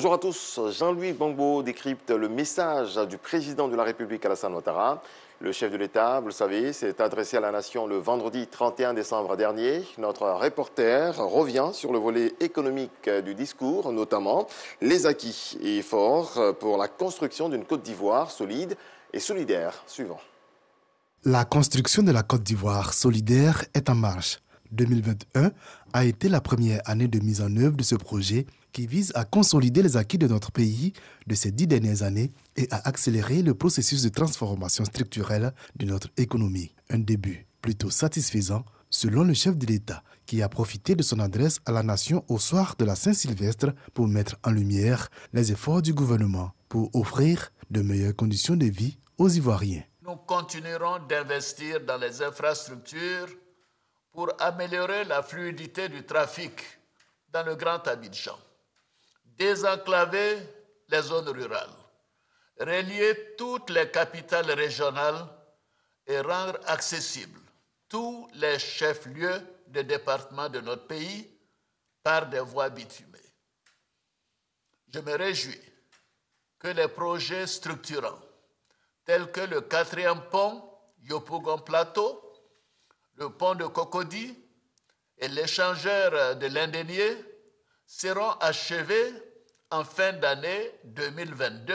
Bonjour à tous. Jean-Louis Bangbo décrypte le message du président de la République Alassane Ouattara. Le chef de l'État, vous le savez, s'est adressé à la nation le vendredi 31 décembre dernier. Notre reporter revient sur le volet économique du discours, notamment les acquis et efforts pour la construction d'une Côte d'Ivoire solide et solidaire. Suivant. La construction de la Côte d'Ivoire solidaire est en marche. 2021 a été la première année de mise en œuvre de ce projet qui vise à consolider les acquis de notre pays de ces dix dernières années et à accélérer le processus de transformation structurelle de notre économie. Un début plutôt satisfaisant selon le chef de l'État, qui a profité de son adresse à la nation au soir de la Saint-Sylvestre pour mettre en lumière les efforts du gouvernement pour offrir de meilleures conditions de vie aux Ivoiriens. Nous continuerons d'investir dans les infrastructures pour améliorer la fluidité du trafic dans le Grand Abidjan désenclaver les zones rurales, relier toutes les capitales régionales et rendre accessibles tous les chefs-lieux des départements de notre pays par des voies bitumées. Je me réjouis que les projets structurants tels que le quatrième pont Yopougon Plateau, le pont de Cocody et l'échangeur de l'Indénier seront achevés en fin d'année 2022.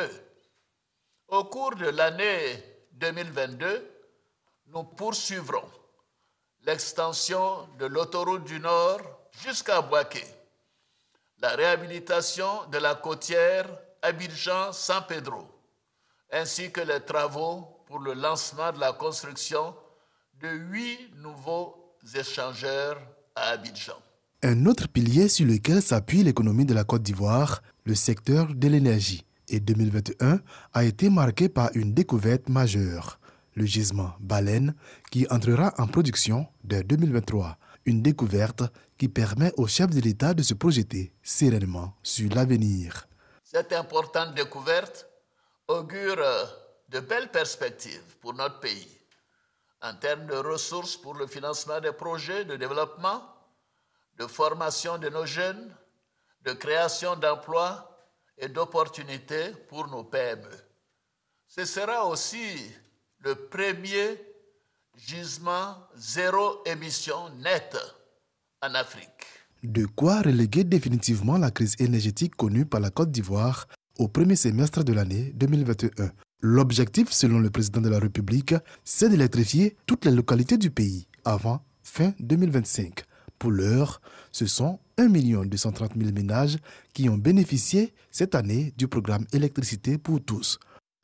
Au cours de l'année 2022, nous poursuivrons l'extension de l'autoroute du Nord jusqu'à Boaké, la réhabilitation de la côtière Abidjan-San Pedro, ainsi que les travaux pour le lancement de la construction de huit nouveaux échangeurs à Abidjan. Un autre pilier sur lequel s'appuie l'économie de la Côte d'Ivoire le secteur de l'énergie. Et 2021 a été marqué par une découverte majeure, le gisement Baleine, qui entrera en production dès 2023. Une découverte qui permet au chef de l'État de se projeter sereinement sur l'avenir. Cette importante découverte augure de belles perspectives pour notre pays en termes de ressources pour le financement des projets de développement, de formation de nos jeunes, de création d'emplois et d'opportunités pour nos PME. Ce sera aussi le premier gisement zéro émission nette en Afrique. De quoi reléguer définitivement la crise énergétique connue par la Côte d'Ivoire au premier semestre de l'année 2021. L'objectif, selon le président de la République, c'est d'électrifier toutes les localités du pays avant fin 2025. Pour l'heure, ce sont 1 230 000 ménages qui ont bénéficié cette année du programme Électricité pour tous.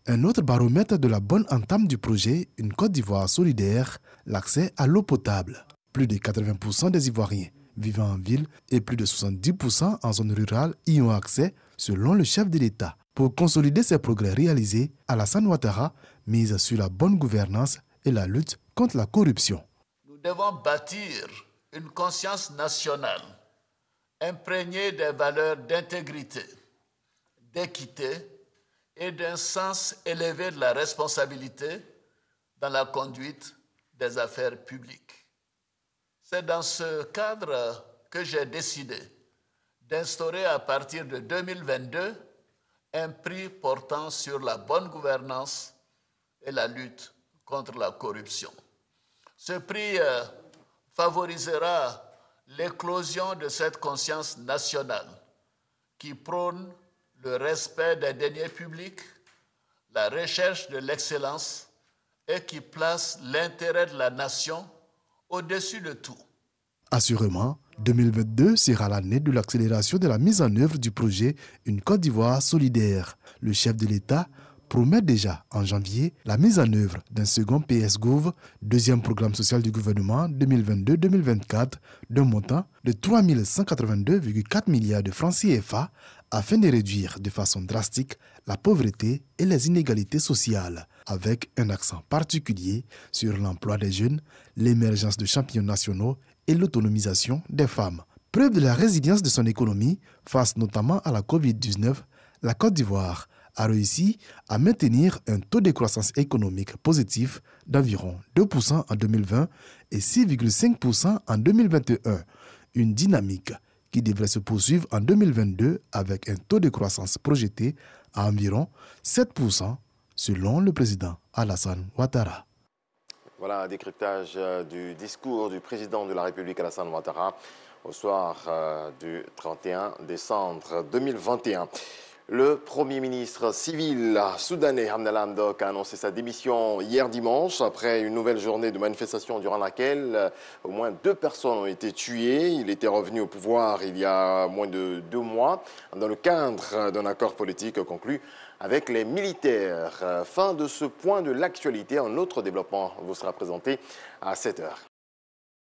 Un autre baromètre de la bonne entame du projet, une Côte d'Ivoire solidaire, l'accès à l'eau potable. Plus de 80% des Ivoiriens vivant en ville et plus de 70% en zone rurale y ont accès, selon le chef de l'État. Pour consolider ces progrès réalisés, Alassane Ouattara mise sur la bonne gouvernance et la lutte contre la corruption. Nous devons bâtir une conscience nationale imprégné des valeurs d'intégrité, d'équité et d'un sens élevé de la responsabilité dans la conduite des affaires publiques. C'est dans ce cadre que j'ai décidé d'instaurer à partir de 2022 un prix portant sur la bonne gouvernance et la lutte contre la corruption. Ce prix euh, favorisera l'éclosion de cette conscience nationale qui prône le respect des deniers publics, la recherche de l'excellence et qui place l'intérêt de la nation au-dessus de tout. Assurément, 2022 sera l'année de l'accélération de la mise en œuvre du projet Une Côte d'Ivoire solidaire. Le chef de l'État promet déjà en janvier la mise en œuvre d'un second PSGouv, deuxième programme social du gouvernement 2022-2024, d'un montant de 3 182,4 milliards de francs CFA afin de réduire de façon drastique la pauvreté et les inégalités sociales, avec un accent particulier sur l'emploi des jeunes, l'émergence de champions nationaux et l'autonomisation des femmes. Preuve de la résilience de son économie face notamment à la COVID-19, la Côte d'Ivoire a réussi à maintenir un taux de croissance économique positif d'environ 2% en 2020 et 6,5% en 2021, une dynamique qui devrait se poursuivre en 2022 avec un taux de croissance projeté à environ 7% selon le président Alassane Ouattara. Voilà un décryptage euh, du discours du président de la République Alassane Ouattara au soir euh, du 31 décembre 2021. Le Premier ministre civil soudanais Hamdallah Hamdok a annoncé sa démission hier dimanche après une nouvelle journée de manifestation durant laquelle euh, au moins deux personnes ont été tuées. Il était revenu au pouvoir il y a moins de deux mois dans le cadre d'un accord politique conclu avec les militaires. Euh, fin de ce point de l'actualité. Un autre développement vous sera présenté à 7 heures.